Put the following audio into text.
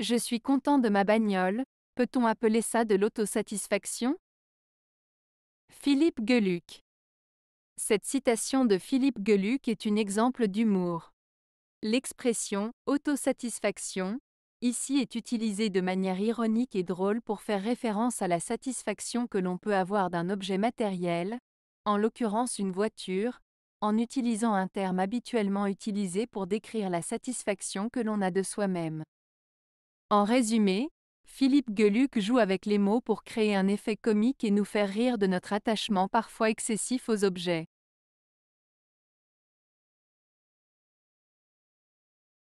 Je suis content de ma bagnole, peut-on appeler ça de l'autosatisfaction Philippe Geluc Cette citation de Philippe Geluc est un exemple d'humour. L'expression autosatisfaction ici est utilisée de manière ironique et drôle pour faire référence à la satisfaction que l'on peut avoir d'un objet matériel, en l'occurrence une voiture, en utilisant un terme habituellement utilisé pour décrire la satisfaction que l'on a de soi-même. En résumé, Philippe Geluc joue avec les mots pour créer un effet comique et nous faire rire de notre attachement parfois excessif aux objets.